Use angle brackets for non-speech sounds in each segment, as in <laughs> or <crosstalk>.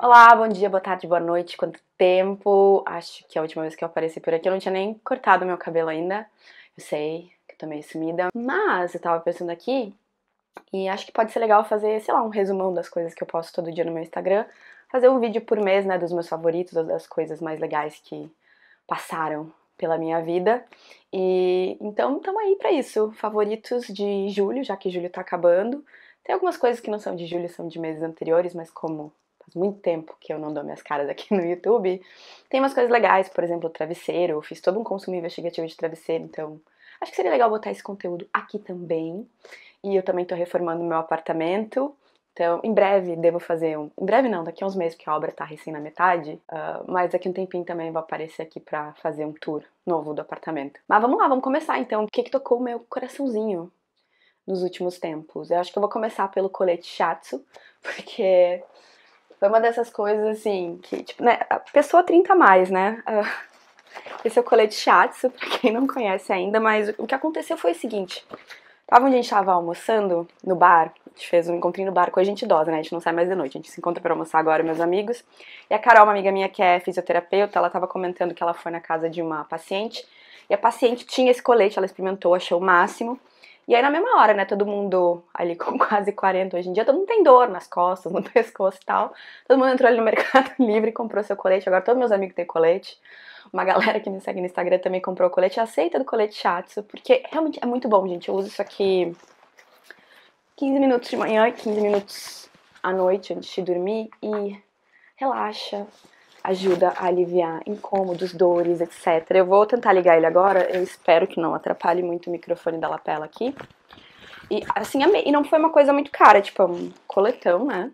Olá, bom dia, boa tarde, boa noite, quanto tempo? Acho que é a última vez que eu apareci por aqui eu não tinha nem cortado meu cabelo ainda. Eu sei que eu tô meio sumida, mas eu tava pensando aqui e acho que pode ser legal fazer, sei lá, um resumão das coisas que eu posto todo dia no meu Instagram. Fazer um vídeo por mês, né, dos meus favoritos, das coisas mais legais que passaram pela minha vida. E então estamos aí para isso. Favoritos de julho, já que julho tá acabando. Tem algumas coisas que não são de julho, são de meses anteriores, mas como faz muito tempo que eu não dou minhas caras aqui no YouTube, tem umas coisas legais, por exemplo, travesseiro. Eu fiz todo um consumo investigativo de travesseiro, então acho que seria legal botar esse conteúdo aqui também. E eu também tô reformando meu apartamento. Então, em breve devo fazer um. Em breve não, daqui a uns meses, porque a obra tá recém na metade. Uh, mas daqui a um tempinho também vou aparecer aqui para fazer um tour novo do apartamento. Mas vamos lá, vamos começar então. O que que tocou o meu coraçãozinho nos últimos tempos? Eu acho que eu vou começar pelo colete Shatsu, <laughs> porque foi uma dessas coisas, assim, que, tipo, né, a pessoa 30 mais, né? Ah, esse é o colete Shatsu, <laughs> pra quem não conhece ainda, mas o que aconteceu foi o seguinte. Tava onde a gente tava almoçando, no bar, a gente fez um encontrinho no bar com a gente idosa, né? A gente não sai mais de noite, a gente se encontra para almoçar agora, meus amigos. E a Carol, uma amiga minha que é fisioterapeuta, ela tava comentando que ela foi na casa de uma paciente, e a paciente tinha esse colete, ela experimentou, achou o máximo. E aí na mesma hora, né, todo mundo ali com <laughs> quase 40 hoje em dia, todo mundo tem dor nas costas, no <laughs> pescoço e tal. Todo mundo entrou ali no <laughs> Mercado Livre e comprou seu colete. Agora todos meus amigos têm colete. Uma galera que me segue no Instagram também comprou colete. Aceita do colete Shatsu, porque realmente é muito bom, gente. Eu uso isso aqui 15 minutos de manhã e 15 minutos à noite antes de dormir e relaxa ajuda a aliviar incômodos, dores, etc. Eu vou tentar ligar ele agora, eu espero que não atrapalhe muito o microfone da lapela aqui. E assim, amei. E não foi uma coisa muito cara, tipo, é um coletão, né?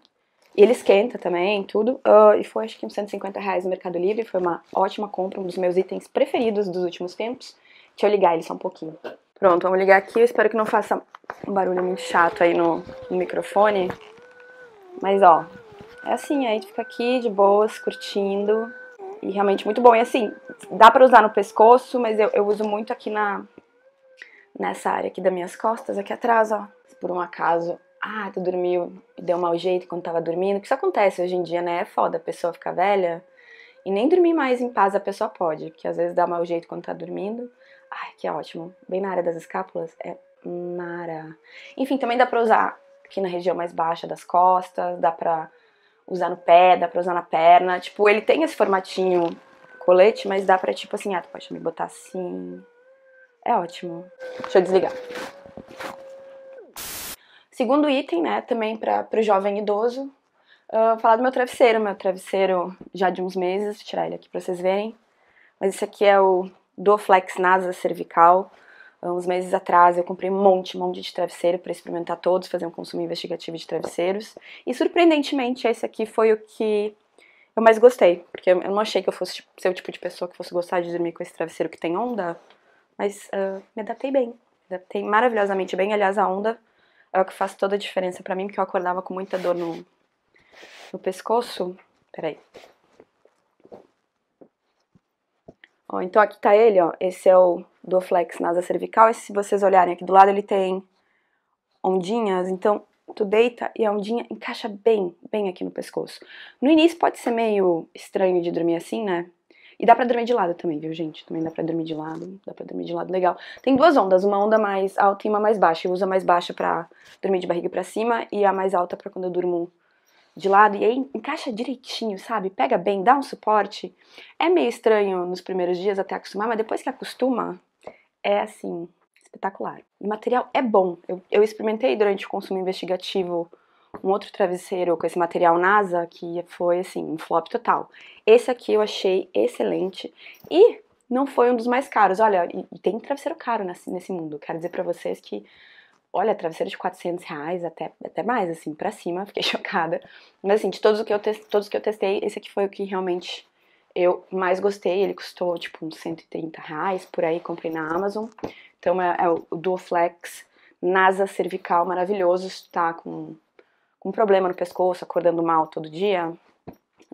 E ele esquenta também, tudo. Uh, e foi acho que uns 150 reais no Mercado Livre. Foi uma ótima compra, um dos meus itens preferidos dos últimos tempos. Deixa eu ligar ele só um pouquinho. Pronto, vamos ligar aqui. Eu espero que não faça um barulho muito chato aí no, no microfone. Mas ó, é assim, aí tu fica aqui de boas, curtindo. E realmente muito bom. E assim, dá para usar no pescoço, mas eu, eu uso muito aqui na nessa área aqui das minhas costas, aqui atrás, ó. Se por um acaso, ah, tu dormiu e deu mau jeito quando tava dormindo. Que isso acontece hoje em dia, né? É foda, a pessoa fica velha. E nem dormir mais em paz a pessoa pode, porque às vezes dá mau jeito quando tá dormindo. Ai, que ótimo. Bem na área das escápulas, é mara. Enfim, também dá pra usar aqui na região mais baixa das costas, dá pra usar no pé, dá pra usar na perna. Tipo, ele tem esse formatinho colete, mas dá pra tipo assim, ah, tu pode me botar assim. É ótimo. Deixa eu desligar. Segundo item, né, também para o jovem idoso, uh, falar do meu travesseiro. Meu travesseiro já de uns meses, vou tirar ele aqui para vocês verem. Mas esse aqui é o Doflex NASA Cervical. Uns meses atrás eu comprei um monte, um monte de travesseiro para experimentar todos, fazer um consumo investigativo de travesseiros. E surpreendentemente, esse aqui foi o que eu mais gostei, porque eu não achei que eu fosse tipo, ser o tipo de pessoa que fosse gostar de dormir com esse travesseiro que tem onda, mas uh, me adaptei bem. Me adaptei maravilhosamente bem. Aliás, a onda é o que faz toda a diferença para mim, porque eu acordava com muita dor no, no pescoço. Peraí. Ó, então aqui tá ele, ó. Esse é o do flex nasa cervical, e se vocês olharem aqui do lado, ele tem ondinhas, então tu deita e a ondinha encaixa bem, bem aqui no pescoço. No início pode ser meio estranho de dormir assim, né? E dá pra dormir de lado também, viu, gente? Também dá pra dormir de lado, dá pra dormir de lado legal. Tem duas ondas, uma onda mais alta e uma mais baixa. Eu uso a mais baixa pra dormir de barriga pra cima e a mais alta pra quando eu durmo de lado. E aí encaixa direitinho, sabe? Pega bem, dá um suporte. É meio estranho nos primeiros dias até acostumar, mas depois que acostuma, é assim, espetacular. O material é bom. Eu, eu experimentei durante o consumo investigativo um outro travesseiro com esse material NASA que foi assim, um flop total. Esse aqui eu achei excelente e não foi um dos mais caros. Olha, e, e tem travesseiro caro nesse, nesse mundo. Quero dizer para vocês que olha, travesseiro de 400 reais, até, até mais, assim, pra cima, <laughs> fiquei chocada. Mas, assim, de todos, que eu, todos que eu testei, esse aqui foi o que realmente eu mais gostei. Ele custou tipo uns 130 reais por aí, comprei na Amazon. Então é, é o Duoflex NASA cervical maravilhoso. Se tá com, com um problema no pescoço, acordando mal todo dia,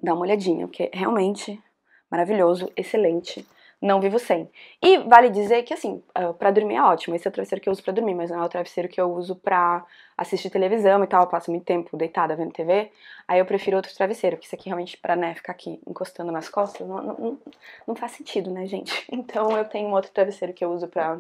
dá uma olhadinha, porque é realmente maravilhoso, excelente não vivo sem. E vale dizer que, assim, ah, para dormir é ótimo. Esse é o travesseiro que eu uso para dormir, mas não é o travesseiro que eu uso para assistir televisão e tal. Eu passo muito tempo deitada vendo TV. Aí eu prefiro outro travesseiro, porque isso aqui realmente, pra né, ficar aqui encostando nas costas, não, não, não faz sentido, né, gente? <laughs> Então eu tenho um outro travesseiro que eu uso pra.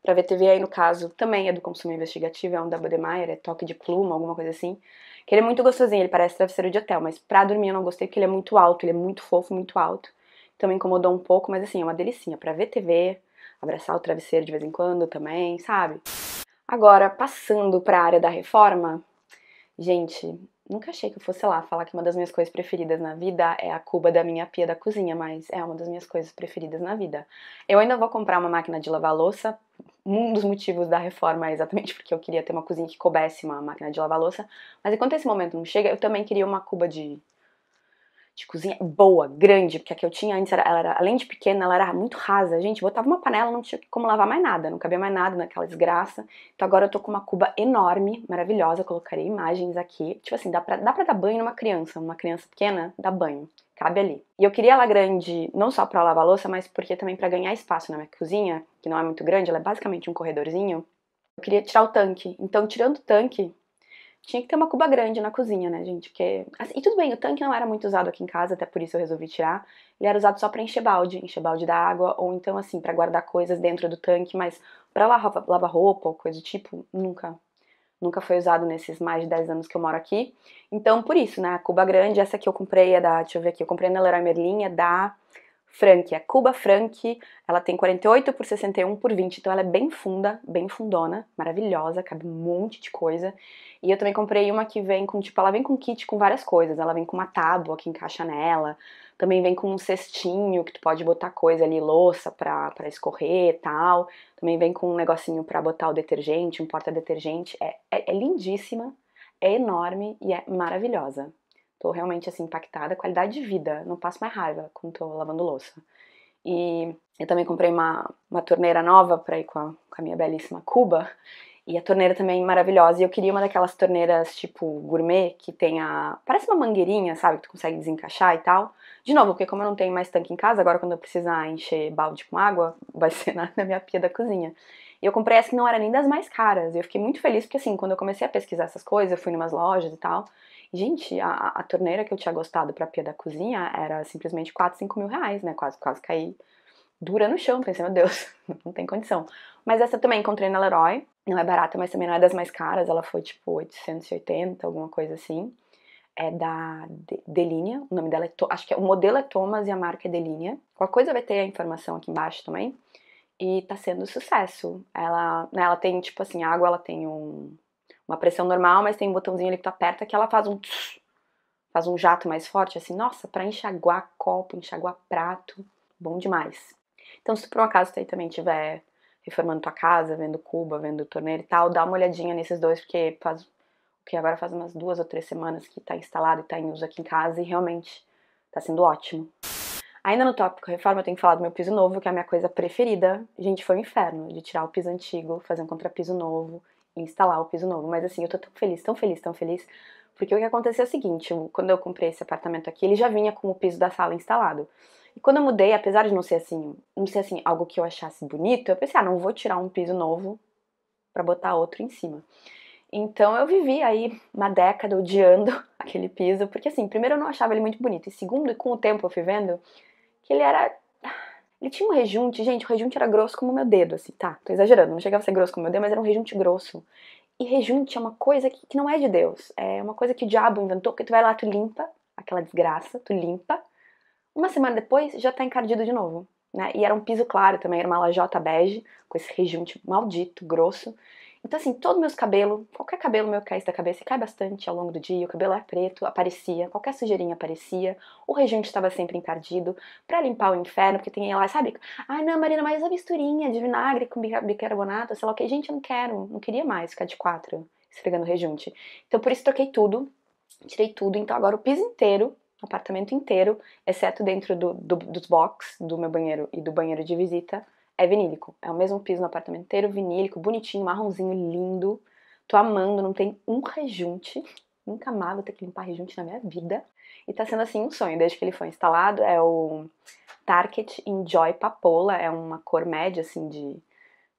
Pra ver TV, aí no caso também é do consumo investigativo, é um da Bodemeyer, é toque de pluma, alguma coisa assim. Que ele é muito gostosinho, ele parece travesseiro de hotel, mas pra dormir eu não gostei porque ele é muito alto, ele é muito fofo, muito alto. Então me incomodou um pouco, mas assim, é uma delicinha para ver TV, abraçar o travesseiro de vez em quando também, sabe? Agora, passando para a área da reforma, gente, nunca achei que eu fosse lá falar que uma das minhas coisas preferidas na vida é a cuba da minha pia da cozinha, mas é uma das minhas coisas preferidas na vida. Eu ainda vou comprar uma máquina de lavar louça. Um dos motivos da reforma é exatamente <laughs> porque eu queria ter uma cozinha que coubesse uma máquina de lavar louça, mas enquanto esse momento não chega, eu também queria uma cuba de de cozinha boa, grande, porque a que eu tinha antes, era, ela era, além de pequena, ela era muito rasa. Gente, botava uma panela, não tinha como lavar mais nada, não cabia mais nada naquela desgraça. Então agora eu tô com uma cuba enorme, maravilhosa, colocarei imagens aqui. Tipo assim, dá pra, dá pra dar banho numa criança, uma criança pequena, dá banho, cabe ali. E eu queria ela grande, não só pra lavar louça, mas porque também para ganhar espaço na minha cozinha, que não é muito grande, ela é basicamente um corredorzinho. Eu queria tirar o tanque. Então, tirando o tanque, tinha que ter uma cuba grande na cozinha, né, gente? Porque. Assim, e tudo bem, o tanque não era muito usado aqui em casa, até por isso eu resolvi tirar. Ele era usado só para encher balde, encher balde da água, ou então, assim, para guardar coisas dentro do tanque, mas para lavar, lavar roupa ou coisa do tipo, nunca. Nunca foi usado nesses mais de 10 anos que eu moro aqui. Então, por isso, né? A cuba grande, essa que eu comprei é da. Deixa eu ver aqui, eu comprei na Leroy Merlin, é da Frank, a é Cuba Frank, ela tem 48 por 61 por 20, então ela é bem funda, bem fundona, maravilhosa, cabe um monte de coisa. E eu também comprei uma que vem com, tipo, ela vem com kit com várias coisas, ela vem com uma tábua que encaixa nela, também vem com um cestinho que tu pode botar coisa ali, louça pra, pra escorrer e tal, também vem com um negocinho pra botar o detergente, um porta-detergente, é, é, é lindíssima, é enorme e é maravilhosa. Tô realmente assim impactada, qualidade de vida, não passo mais raiva quando tô lavando louça. E eu também comprei uma, uma torneira nova para ir com a, com a minha belíssima Cuba. E a torneira também é maravilhosa. E eu queria uma daquelas torneiras tipo gourmet, que tem a. Parece uma mangueirinha, sabe? Que tu consegue desencaixar e tal. De novo, porque como eu não tenho mais tanque em casa, agora quando eu precisar encher balde com água, <laughs> vai ser na, na minha pia da cozinha. E eu comprei essa que não era nem das mais caras. E eu fiquei muito feliz porque, assim, quando eu comecei a pesquisar essas coisas, eu fui em umas lojas e tal. Gente, a, a torneira que eu tinha gostado pra pia da cozinha era simplesmente 4, 5 mil reais, né? Quase, quase caí dura no chão. Pensei, meu Deus, <laughs> não tem condição. Mas essa também encontrei na Leroy. Não é barata, mas também não é das mais caras. Ela foi tipo 880, alguma coisa assim. É da Delinea. O nome dela é. Acho que é, o modelo é Thomas e a marca é Delinea. Qualquer coisa vai ter a informação aqui embaixo também. E tá sendo sucesso. Ela, né, ela tem, tipo assim, água, ela tem um uma pressão normal, mas tem um botãozinho ali que tu aperta que ela faz um faz um jato mais forte, assim, nossa, para enxaguar copo, enxaguar prato, bom demais. Então, se tu por um acaso tu aí também tiver reformando tua casa, vendo cuba, vendo torneira e tal, dá uma olhadinha nesses dois, porque faz que agora faz umas duas ou três semanas que tá instalado e tá em uso aqui em casa e realmente tá sendo ótimo. Ainda no tópico reforma, eu tenho que falar do meu piso novo, que é a minha coisa preferida. Gente, foi um inferno de tirar o piso antigo, fazer um contrapiso novo instalar o piso novo. Mas assim, eu tô tão feliz, tão feliz, tão feliz, porque o que aconteceu é o seguinte, quando eu comprei esse apartamento aqui, ele já vinha com o piso da sala instalado. E quando eu mudei, apesar de não ser assim, não ser assim algo que eu achasse bonito, eu pensei, ah, não vou tirar um piso novo para botar outro em cima. Então eu vivi aí uma década odiando <laughs> aquele piso, porque assim, primeiro eu não achava ele muito bonito, e segundo, com o tempo eu fui vendo que ele era ele tinha um rejunte, gente, o rejunte era grosso como o meu dedo, assim, tá? Tô exagerando, não chegava a ser grosso como o meu dedo, mas era um rejunte grosso. E rejunte é uma coisa que, que não é de Deus, é uma coisa que o diabo inventou, que tu vai lá, tu limpa aquela desgraça, tu limpa, uma semana depois já tá encardido de novo, né? E era um piso claro também, era uma lajota bege, com esse rejunte maldito, grosso. Então, assim, todo meus cabelo, qualquer cabelo meu que caísse da cabeça, cai bastante ao longo do dia, o cabelo é preto, aparecia, qualquer sujeirinha aparecia, o regente estava sempre encardido, para limpar o inferno, porque tem lá, sabe? Ai, ah, não, Marina, mas a misturinha de vinagre com bicarbonato, sei lá o que. Gente, eu não quero, não queria mais ficar de quatro esfregando rejunte. Então, por isso, troquei tudo, tirei tudo. Então, agora o piso inteiro o apartamento inteiro, exceto dentro do, do, dos box do meu banheiro e do banheiro de visita, é vinílico. É o mesmo piso no apartamento inteiro, vinílico, bonitinho, marronzinho, lindo. Tô amando, não tem um rejunte. Nunca amava ter que limpar rejunte na minha vida. E tá sendo assim um sonho desde que ele foi instalado. É o Target Enjoy Papola, é uma cor média assim de,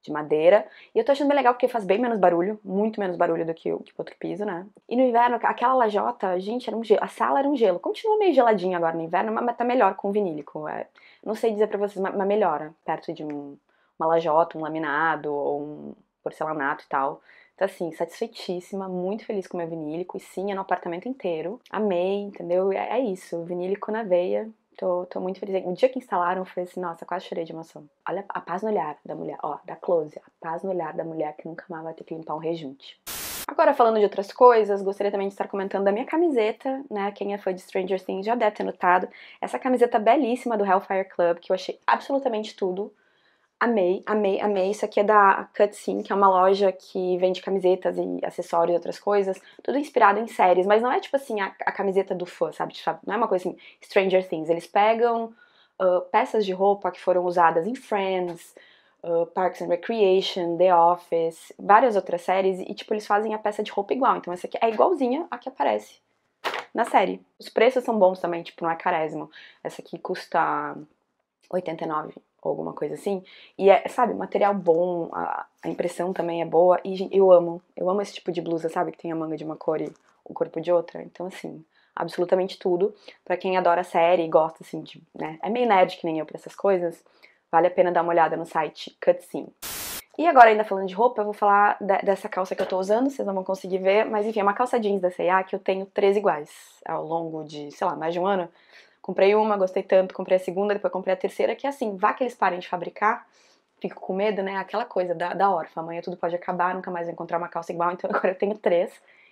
de madeira. E eu tô achando bem legal porque faz bem menos barulho, muito menos barulho do que o, que o outro piso, né? E no inverno, aquela lajota, gente, era um gelo. A sala era um gelo. Continua meio geladinha agora no inverno, mas tá melhor com o vinílico. É. Não sei dizer para vocês, uma melhora perto de um, uma lajota, um laminado ou um porcelanato e tal. Então, assim, satisfeitíssima, muito feliz com o meu vinílico. E sim, é no apartamento inteiro. Amei, entendeu? É, é isso, vinílico na veia. Tô, tô muito feliz. O dia que instalaram foi assim, nossa, quase chorei de emoção. Olha a paz no olhar da mulher, ó, da Close. A paz no olhar da mulher que nunca mais vai ter que limpar um rejunte. Agora, falando de outras coisas, gostaria também de estar comentando da minha camiseta, né? Quem é fã de Stranger Things já deve ter notado. Essa camiseta belíssima do Hellfire Club, que eu achei absolutamente tudo. Amei, amei, amei. Isso aqui é da Cutscene, que é uma loja que vende camisetas e acessórios e outras coisas. Tudo inspirado em séries, mas não é tipo assim a, a camiseta do fã, sabe? Não é uma coisa assim, Stranger Things. Eles pegam uh, peças de roupa que foram usadas em Friends, Uh, Parks and Recreation, The Office, várias outras séries, e tipo, eles fazem a peça de roupa igual. Então essa aqui é igualzinha a que aparece na série. Os preços são bons também, tipo, não é carésimo. Essa aqui custa 89 ou alguma coisa assim. E é, sabe, material bom, a, impressão também é boa. E eu amo, eu amo esse tipo de blusa, sabe? Que tem a manga de uma cor e o corpo de outra. Então, assim, absolutamente tudo. para quem adora série e gosta, assim, de, né? É meio nerd que nem eu pra essas coisas, Vale a pena dar uma olhada no site Cutscene. E agora, ainda falando de roupa, eu vou falar dessa calça que eu tô usando, vocês não vão conseguir ver, mas enfim, é uma calça jeans da C&A que eu tenho três iguais ao longo de, sei lá, mais de um ano. Comprei uma, gostei tanto, comprei a segunda, depois comprei a terceira, que é assim, vá que eles parem de fabricar, fico com medo, né? Aquela coisa da, da órfã, amanhã tudo pode acabar, nunca mais vou encontrar uma calça igual, então <laughs> agora eu tenho três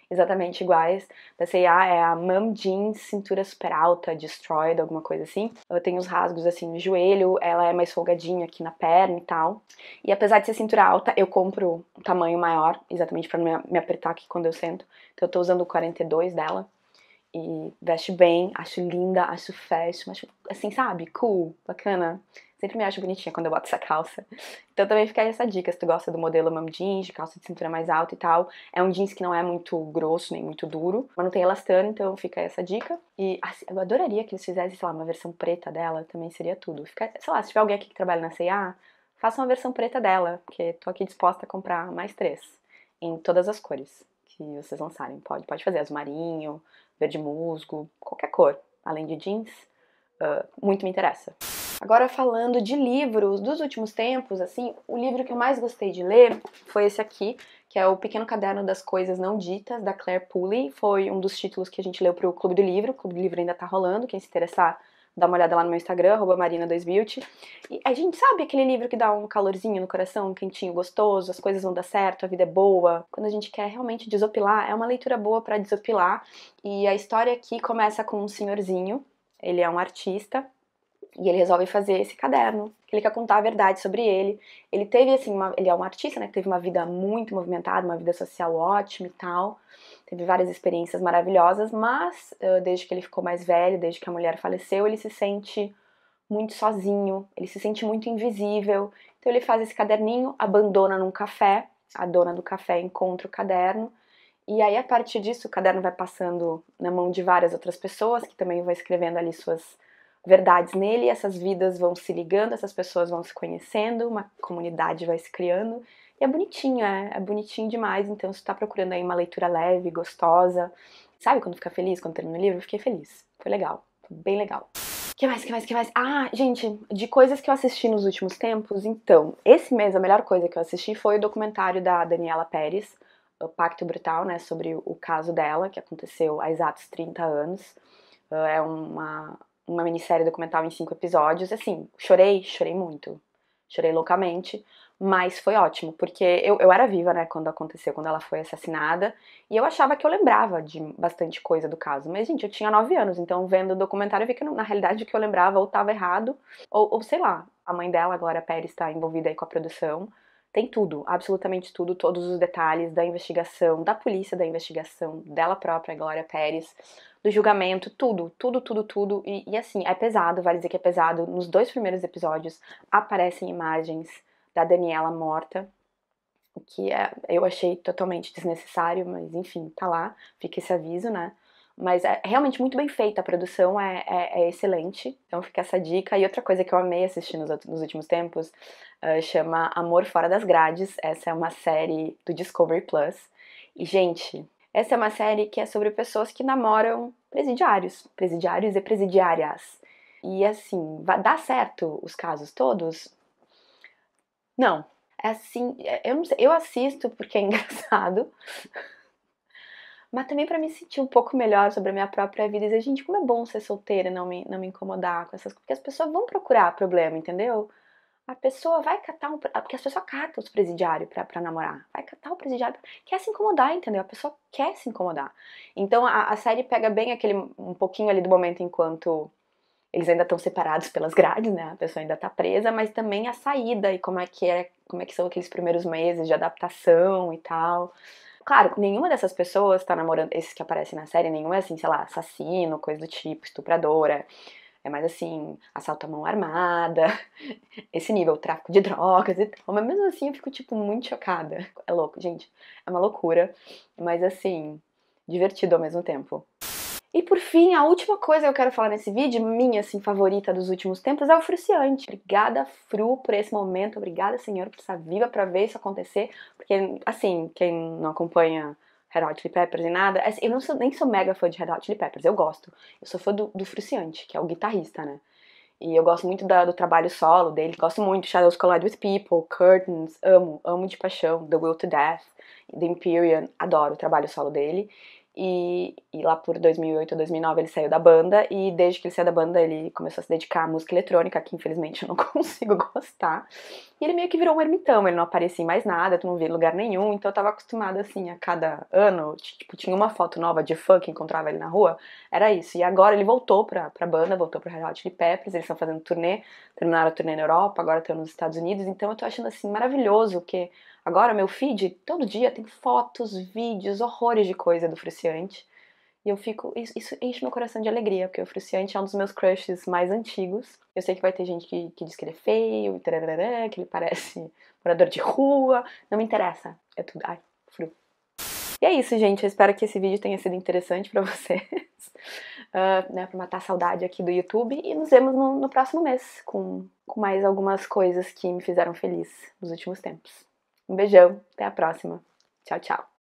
exatamente iguais. Da C&A é a MAM Jeans cintura super alta, destroyed, alguma coisa assim. Ela tem os rasgos assim no joelho, ela é mais folgadinha aqui na perna e tal. E apesar de ser cintura alta, eu compro um tamanho maior, exatamente para não me apertar aqui quando eu sento. Então eu tô usando o 42 dela. E veste bem, acho linda, acho fashion, acho assim, sabe? Cool, bacana. Sempre me acho bonitinha quando eu boto essa calça. Então também fica aí essa dica, se tu gosta do modelo mom jeans, de calça de cintura mais alta e tal. É um jeans que não é muito grosso, nem muito duro, mas não tem elastano, então fica aí essa dica. E assim, eu adoraria que eles fizessem, sei lá, uma versão preta dela, também seria tudo. Fica, sei lá, se tiver alguém aqui que trabalha na C&A, faça uma versão preta dela, porque tô aqui disposta a comprar mais três, em todas as cores que vocês lançarem. Pode, pode fazer azul marinho, verde musgo, qualquer cor. Além de jeans, uh, muito me interessa. Agora falando de livros dos últimos tempos, assim, o livro que eu mais gostei de ler foi esse aqui, que é o Pequeno Caderno das Coisas Não Ditas, da Claire Pulley. Foi um dos títulos que a gente leu pro Clube do Livro. O Clube do Livro ainda tá rolando, quem se interessar dá uma olhada lá no meu Instagram, marina2beauty. E a gente sabe aquele livro que dá um calorzinho no coração, um quentinho gostoso, as coisas vão dar certo, a vida é boa. Quando a gente quer realmente desopilar, é uma leitura boa para desopilar. E a história aqui começa com um senhorzinho, ele é um artista, e ele resolve fazer esse caderno, que ele quer contar a verdade sobre ele. Ele teve, assim, uma, ele é um artista, né, que teve uma vida muito movimentada, uma vida social ótima e tal. Teve várias experiências maravilhosas, mas eh, desde que ele ficou mais velho, desde que a mulher faleceu, ele se sente muito sozinho, ele se sente muito invisível. Então ele faz esse caderninho, abandona num café, a dona do café encontra o caderno, e aí a partir disso o caderno vai passando na mão de várias outras pessoas que também vão escrevendo ali suas verdades nele, essas vidas vão se ligando, essas pessoas vão se conhecendo, uma comunidade vai se criando. E é bonitinho, é, é bonitinho demais. Então, se tu tá procurando aí uma leitura leve, gostosa, sabe quando fica feliz quando termina o livro? Eu fiquei feliz. Foi legal, foi bem legal. Que mais, que mais, que mais? Ah, gente, de coisas que eu assisti nos últimos tempos, então, esse mês a melhor coisa que eu assisti foi o documentário da Daniela Pérez, o Pacto Brutal, né, sobre o caso dela, que aconteceu há exatos 30 anos. Ah, é uma uma minissérie documental em cinco episódios. Assim, chorei, chorei muito. Chorei loucamente, mas foi ótimo, porque eu, eu era viva, né, quando aconteceu, quando ela foi assassinada, e eu achava que eu lembrava de bastante coisa do caso. Mas, gente, eu tinha nove anos, então vendo o documentário eu vi que na realidade o que eu lembrava ou estava errado, ou, ou sei lá, a mãe dela, agora Pérez, está envolvida aí com a produção tem tudo, absolutamente tudo, todos os detalhes da investigação, da polícia da investigação, dela própria, Glória Pérez, do julgamento, tudo, tudo, tudo, tudo. E, e assim, é pesado, vale dizer que é pesado. Nos dois primeiros episódios aparecem imagens da Daniela morta, o que é, eu achei totalmente desnecessário, mas enfim, tá lá, fica esse aviso, né? Mas é realmente muito bem feita, a produção é, é, é excelente. Então fica essa dica. E outra coisa que eu amei assistir nos, nos últimos tempos uh, chama Amor Fora das Grades. Essa é uma série do Discovery Plus. E, gente, essa é uma série que é sobre pessoas que namoram presidiários, presidiários e presidiárias. E assim, dá certo os casos todos? Não. É assim, é, eu não sei, eu assisto porque é <laughs> engraçado mas também para me sentir um pouco melhor sobre a minha própria vida e dizer, gente, como é bom ser solteira e não me, não me incomodar com essas coisas, porque as pessoas vão procurar problema, entendeu? A pessoa vai catar um. Porque as pessoas catam os presidiários pra, pra namorar. Vai catar o presidiário. Quer se incomodar, entendeu? A pessoa quer se incomodar. Então a, a série pega bem aquele. um pouquinho ali do momento enquanto eles ainda estão separados pelas grades, né? A pessoa ainda tá presa, mas também a saída e como é que é, como é que são aqueles primeiros meses de adaptação e tal. Claro, nenhuma dessas pessoas tá namorando, esses que aparecem na série, nenhuma é assim, sei lá, assassino, coisa do tipo, estupradora. É mais assim, assalto à mão armada, <laughs> esse nível, tráfico de drogas e tal. Mas mesmo assim eu fico, tipo, muito chocada. É louco, gente. É uma loucura. Mas assim, divertido ao mesmo tempo. E por fim, a última coisa que eu quero falar nesse vídeo, minha assim favorita dos últimos tempos, é o Fruciante. Obrigada, Fru, por esse momento. Obrigada, Senhor, por estar viva para ver isso acontecer. Porque, assim, quem não acompanha Red Hot Chili Peppers e nada, assim, eu não sou, nem sou mega fã de Red Hot Chili Peppers, eu gosto. Eu sou fã do, do Fruciante, que é o guitarrista, né? E eu gosto muito da, do trabalho solo dele. Gosto muito Shadows Collide with People, Curtains, amo, amo de paixão, The Will to Death, The Imperium, adoro o trabalho solo dele. E, e, lá por 2008 ou 2009 ele saiu da banda e desde que ele saiu da banda ele começou a se dedicar à música eletrônica, que infelizmente <laughs> eu não consigo gostar. E ele meio que virou um ermitão, ele não aparecia em mais nada, tu não via lugar nenhum, então eu tava acostumada assim, a cada ano, tipo, tinha uma foto nova de fã que encontrava ele na rua, era isso. E agora ele voltou pra, pra banda, voltou pro Red Hot Chili Peppers, eles estão fazendo turnê, terminaram a turnê na Europa, agora estão nos Estados Unidos, então eu tô achando assim maravilhoso, porque Agora, meu feed, todo dia tem fotos, vídeos, horrores de coisa do Fruciante. E eu fico. Isso, isso, enche meu coração de alegria, porque o Fruciante é um dos meus crushes mais antigos. Eu sei que vai ter gente que, que diz que ele é feio, tararara, que ele parece <laughs> morador de rua. Não me interessa. É tudo. Ai, fru. E é isso, gente. Eu espero que esse vídeo tenha sido interessante para <laughs> vocês. Uh, né, pra matar a saudade aqui do YouTube. E nos vemos no, no próximo mês com, com mais algumas coisas que me fizeram feliz nos últimos tempos. Um beijão, até a próxima. Tchau, tchau.